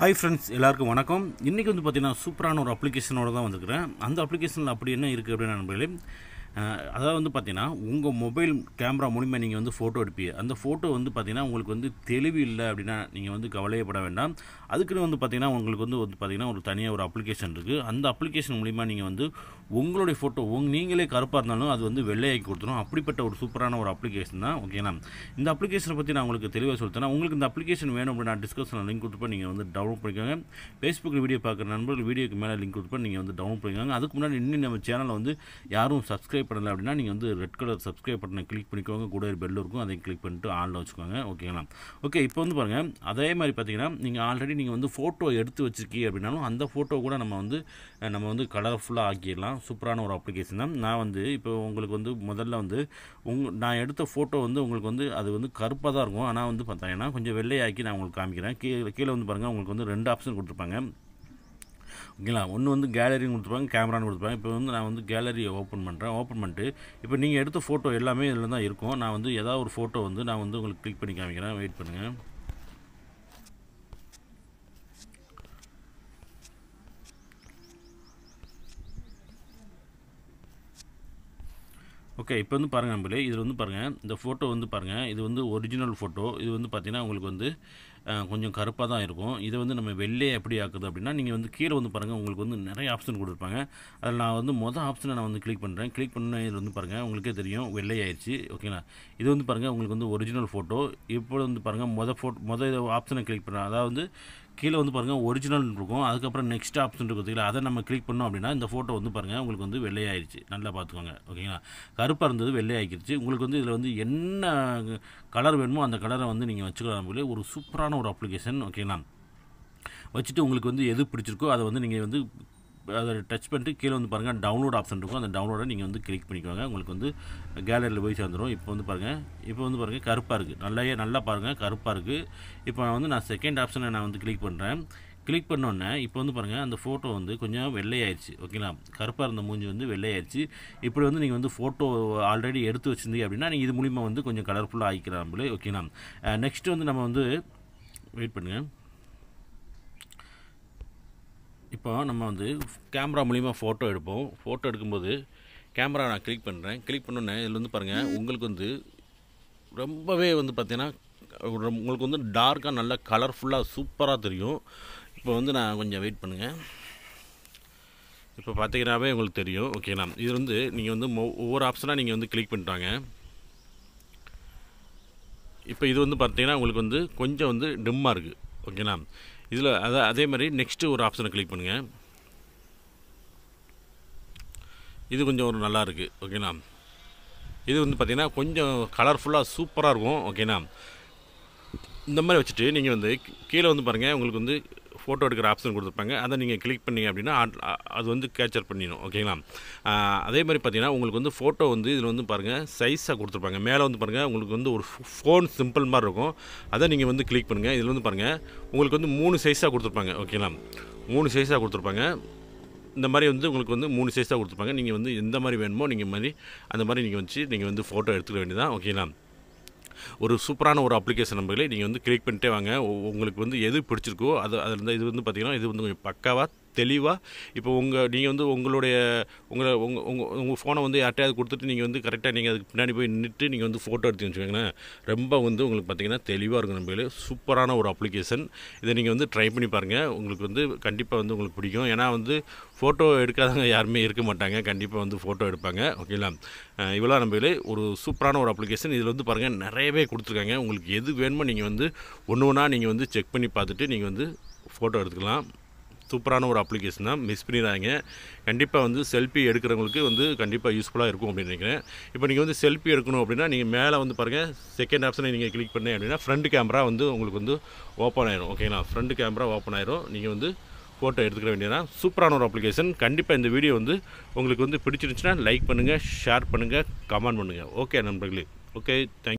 hi friends எல்லாருக்கும் வணக்கம் இன்றைக்கி வந்து பார்த்திங்கன்னா சூப்பரான ஒரு அப்ளிகேஷனோட தான் வந்திருக்கிறேன் அந்த அப்ளிகேஷனில் அப்படி என்ன இருக்குது அப்படின்னு நண்பர்களே அதாவது வந்து பார்த்தீங்கன்னா உங்கள் மொபைல் கேமரா மூலிமா நீங்கள் வந்து ஃபோட்டோ எடுப்பீங்க அந்த ஃபோட்டோ வந்து பார்த்தீங்கன்னா உங்களுக்கு வந்து தெளிவு இல்லை அப்படின்னா நீங்கள் வந்து கவலையப்பட வேண்டாம் அதுக்குன்னு வந்து பார்த்தீங்கன்னா உங்களுக்கு வந்து வந்து பார்த்தீங்கன்னா ஒரு தனியாக ஒரு அப்ளிகேஷன் இருக்குது அந்த அப்ளிகேஷன் மூலிமா நீங்கள் வந்து உங்களுடைய ஃபோட்டோ உங் நீங்களே கருப்பாக இருந்தாலும் அது வந்து வெள்ளையாக்கி கொடுத்துரும் அப்படிப்பட்ட ஒரு சூப்பரான ஒரு அப்ளிகேஷன் தான் ஓகேனா இந்த அப்ளிகேஷனை பற்றி நான் உங்களுக்கு தெளிவாக சொல்லித்தேன் உங்களுக்கு இந்த அப்ளிகேஷன் வேணும் அப்படின்னா டிஸ்கஷனில் லிங்க் கொடுப்பேன் நீங்கள் வந்து டவுன்லோட் பண்ணிக்கோங்க ஃபேஸ்புக்கில் வீடியோ பார்க்குற நண்பர்கள் வீடியோக்கு மேலே லிங்க் கொடுப்பேன் நீங்கள் வந்து டவுன்லோட் பண்ணிக்கோங்க அதுக்கு முன்னாடி இன்னும் நம்ம சேனலை வந்து யாரும் சப்ஸ்கிரைப் சப்ஸ்கிரைப் பண்ணலை அப்படின்னா நீங்கள் வந்து ரெட் கலர் சப்ஸ்கிரைப் பட்டனை கிளிக் பண்ணிக்கோங்க கூட ஒரு பெல் இருக்கும் அதை கிளிக் பண்ணிட்டு ஆனில் வச்சுக்கோங்க ஓகேங்களா ஓகே இப்போ வந்து பாருங்கள் அதே மாதிரி பார்த்தீங்கன்னா நீங்கள் ஆல்ரெடி நீங்கள் வந்து ஃபோட்டோ எடுத்து வச்சிருக்கீங்க அப்படின்னாலும் அந்த ஃபோட்டோ கூட நம்ம வந்து நம்ம வந்து கலர்ஃபுல்லாக ஆக்கிடலாம் சூப்பரான ஒரு அப்ளிகேஷன் தான் நான் வந்து இப்போ உங்களுக்கு வந்து முதல்ல வந்து உங் நான் எடுத்த ஃபோட்டோ வந்து உங்களுக்கு வந்து அது வந்து கருப்பாக தான் இருக்கும் ஆனால் வந்து பார்த்தீங்கன்னா கொஞ்சம் வெள்ளையாக்கி நான் உங்களுக்கு காமிக்கிறேன் கீழே கீழே வந்து பாருங்கள் உங்களுக்கு வந்து ரெண்டு ஆப்ஷன் கொடுத்துருப்பாங்க ஓகேங்களா ஒன்று வந்து கேலரின்னு கொடுத்துருப்பாங்க கேமரான்னு கொடுத்துருப்பாங்க இப்போ வந்து நான் வந்து கேலரியை ஓப்பன் பண்ணுறேன் ஓப்பன் பண்ணிட்டு இப்போ நீங்கள் எடுத்த ஃபோட்டோ எல்லாமே இதில் தான் இருக்கும் நான் வந்து ஏதாவது ஒரு ஃபோட்டோ வந்து நான் வந்து உங்களுக்கு கிளிக் பண்ணி காமிக்கிறேன் வெயிட் பண்ணுங்கள் ஓகே இப்போ வந்து பாருங்கள் நம்மளே இதில் வந்து பாருங்கள் இந்த ஃபோட்டோ வந்து பாருங்கள் இது வந்து ஒரிஜினல் ஃபோட்டோ இது வந்து பார்த்திங்கன்னா உங்களுக்கு வந்து கொஞ்சம் கருப்பாக தான் இருக்கும் இதை வந்து நம்ம வெள்ளையை எப்படி ஆக்குது அப்படின்னா நீங்கள் வந்து கீழே வந்து பாருங்கள் உங்களுக்கு வந்து நிறைய ஆப்ஷன் கொடுப்பாங்க அதில் நான் வந்து மொதல் ஆப்ஷனை நான் வந்து கிளிக் பண்ணுறேன் கிளிக் பண்ண இதில் வந்து பாருங்கள் உங்களுக்கே தெரியும் வெள்ளையாயிடுச்சு ஓகேங்களா இது வந்து பாருங்கள் உங்களுக்கு வந்து ஒரிஜினல் ஃபோட்டோ இப்போ வந்து பாருங்கள் மொதல் ஃபோட்டோ மொதல் ஆப்ஷனை கிளிக் பண்ணுறேன் அதாவது கீழே வந்து பாருங்கள் ஒரிஜினல் இருக்கும் அதுக்கப்புறம் நெக்ஸ்ட் ஆப்ஷன் இருக்கும் பார்த்தீங்களா அதை நம்ம கிளிக் பண்ணோம் அப்படின்னா இந்த ஃபோட்டோ வந்து பாருங்கள் உங்களுக்கு வந்து வெள்ளையாயிருச்சு நல்லா பார்த்துக்கோங்க ஓகேங்களா கருப்பாக இருந்தது வெள்ளையாக்கிருச்சு உங்களுக்கு வந்து இதில் வந்து என்ன கலர் வேணுமோ அந்த கலரை வந்து நீங்கள் வச்சுக்கலாம் ஒரு சூப்பரான ஒரு அப்ளிகேஷன் ஓகேங்களா வச்சுட்டு உங்களுக்கு வந்து எது பிடிச்சிருக்கோ அதை வந்து நீங்கள் வந்து அதை டச் பண்ணிட்டு கீழே வந்து பாருங்கள் டவுன்லோட் ஆப்ஷன் இருக்கும் அந்த டவுன்லோடை நீங்கள் வந்து கிளிக் பண்ணிக்கோங்க உங்களுக்கு வந்து கேலரியில் போய் சேர்ந்துடும் இப்போ வந்து பாருங்கள் இப்போ வந்து பாருங்கள் கருப்பாக இருக்குது நல்லாயே நல்லா பாருங்கள் கருப்பாக இருக்குது இப்போ நான் வந்து நான் செகண்ட் ஆப்ஷனை நான் வந்து கிளிக் பண்ணுறேன் கிளிக் பண்ணோன்னே இப்போ வந்து பாருங்கள் அந்த ஃபோட்டோ வந்து கொஞ்சம் வெள்ளையாயிடுச்சு ஓகேங்களா கருப்பாக இருந்த மூஞ்சி வந்து வெள்ளையாயிடுச்சு இப்படி வந்து நீங்கள் வந்து ஃபோட்டோ ஆல்ரெடி எடுத்து வச்சுருந்தீங்க அப்படின்னா நீங்கள் இது மூலிமா வந்து கொஞ்சம் கலர்ஃபுல்லாக ஆகிக்கிறாங்களே ஓகேங்களா நெக்ஸ்ட்டு வந்து நம்ம வந்து வெயிட் பண்ணுங்கள் இப்போ நம்ம வந்து கேமரா மூலிமா ஃபோட்டோ எடுப்போம் ஃபோட்டோ எடுக்கும்போது கேமரா நான் கிளிக் பண்ணுறேன் கிளிக் பண்ணோன்னே இதில் வந்து பாருங்கள் உங்களுக்கு வந்து ரொம்பவே வந்து பார்த்திங்கன்னா உங்களுக்கு வந்து டார்க்காக நல்லா கலர்ஃபுல்லாக சூப்பராக தெரியும் இப்போ வந்து நான் கொஞ்சம் வெயிட் பண்ணுங்கள் இப்போ பார்த்தீங்கன்னாவே உங்களுக்கு தெரியும் ஓகேண்ணா இது வந்து நீங்கள் வந்து ஒவ்வொரு ஆப்ஷனாக நீங்கள் வந்து கிளிக் பண்ணிட்டாங்க இப்போ இது வந்து பார்த்தீங்கன்னா உங்களுக்கு வந்து கொஞ்சம் வந்து டிம்மாக இருக்குது ஓகேண்ணா இதில் அதான் அதே மாதிரி நெக்ஸ்ட்டு ஒரு ஆப்ஷனை கிளிக் பண்ணுங்கள் இது கொஞ்சம் ஒரு நல்லா இருக்குது ஓகேண்ணா இது வந்து பார்த்திங்கன்னா கொஞ்சம் கலர்ஃபுல்லாக சூப்பராக இருக்கும் ஓகேண்ணா இந்த மாதிரி வச்சுட்டு நீங்கள் வந்து கீழே வந்து பாருங்கள் உங்களுக்கு வந்து ஃபோட்டோ எடுக்கிற ஆப்ஷன் கொடுத்துருப்பாங்க அதை நீங்கள் கிளிக் பண்ணிங்க அப்படின்னா அது வந்து கேப்சர் பண்ணிடும் ஓகேங்களா அதே மாதிரி பார்த்தீங்கன்னா உங்களுக்கு வந்து ஃபோட்டோ வந்து இதில் வந்து பாருங்கள் சைஸாக கொடுத்துருப்பாங்க மேலே வந்து பாருங்கள் உங்களுக்கு வந்து ஒரு ஃபோன் சிம்பிள் மாதிரி இருக்கும் அதை நீங்கள் வந்து கிளிக் பண்ணுங்கள் இதில் வந்து பாருங்கள் உங்களுக்கு வந்து மூணு சைஸாக கொடுத்துருப்பாங்க ஓகேங்களா மூணு சைஸாக கொடுத்துருப்பாங்க இந்த மாதிரி வந்து உங்களுக்கு வந்து மூணு சைஸாக கொடுத்துருப்பாங்க நீங்கள் வந்து எந்த மாதிரி வேணுமோ நீங்கள் மாதிரி அந்த மாதிரி நீங்கள் வச்சு நீங்கள் வந்து ஃபோட்டோ எடுத்துக்க வேண்டியதான் ஓகேங்களா ஒரு சூப்பரான ஒரு அப்ளிகேஷன் நம்பர்களை நீங்கள் வந்து கிளிக் பண்ணிட்டே வாங்க உங்களுக்கு வந்து எது பிடிச்சிருக்கோ அது அதில் இது வந்து பார்த்திங்கன்னா இது வந்து கொஞ்சம் பக்காவாக தெளிவாக இப்போ உங்கள் நீங்கள் வந்து உங்களுடைய உங்களை உங்கள் உங்கள் உங்கள் ஃபோனை வந்து யார்ட்டையாவது கொடுத்துட்டு நீங்கள் வந்து கரெக்டாக நீங்கள் அதுக்கு பின்னாடி போய் நின்றுட்டு நீங்கள் வந்து ஃபோட்டோ எடுத்து வச்சுக்கோங்களேன் ரொம்ப வந்து உங்களுக்கு பார்த்திங்கன்னா தெளிவாக இருக்கும் நம்மளே சூப்பரான ஒரு அப்ளிகேஷன் இதை நீங்கள் வந்து ட்ரை பண்ணி பாருங்கள் உங்களுக்கு வந்து கண்டிப்பாக வந்து உங்களுக்கு பிடிக்கும் ஏன்னா வந்து ஃபோட்டோ எடுக்காதவங்க யாருமே இருக்க மாட்டாங்க கண்டிப்பாக வந்து ஃபோட்டோ எடுப்பாங்க ஓகேங்களா இவ்வளோ நம்மளே ஒரு சூப்பரான ஒரு அப்ளிகேஷன் இதில் வந்து பாருங்கள் நிறையவே கொடுத்துருக்காங்க உங்களுக்கு எது வேணுமோ நீங்கள் வந்து ஒன்று ஒன்றா நீங்கள் வந்து செக் பண்ணி பார்த்துட்டு நீங்கள் வந்து ஃபோட்டோ எடுத்துக்கலாம் சூப்பரான ஒரு அப்ளிகேஷன் தான் மிஸ் பண்ணிடுறாங்க கண்டிப்பாக வந்து செல்ஃபி எடுக்கிறவங்களுக்கு வந்து கண்டிப்பாக யூஸ்ஃபுல்லாக இருக்கும் அப்படின்னு நினைக்கிறேன் இப்போ நீங்கள் வந்து செல்ஃபி எடுக்கணும் அப்படின்னா நீங்கள் மேலே வந்து பாருங்கள் செகண்ட் ஆப்ஷனை நீங்கள் கிளிக் பண்ணி அப்படின்னா ஃப்ரண்ட் கேமரா வந்து உங்களுக்கு வந்து ஓப்பன் ஆயிரும் ஓகேங்களா ஃப்ரண்ட் கேமரா ஓப்பன் ஆயிரும் நீங்கள் வந்து ஃபோட்டோ எடுத்துக்க வேண்டியதான் சூப்பரான ஒரு அப்ளிகேஷன் கண்டிப்பாக இந்த வீடியோ வந்து உங்களுக்கு வந்து பிடிச்சிருந்துச்சுன்னா லைக் பண்ணுங்கள் ஷேர் பண்ணுங்கள் கமெண்ட் பண்ணுங்கள் ஓகே நண்பர்களே ஓகே தேங்க்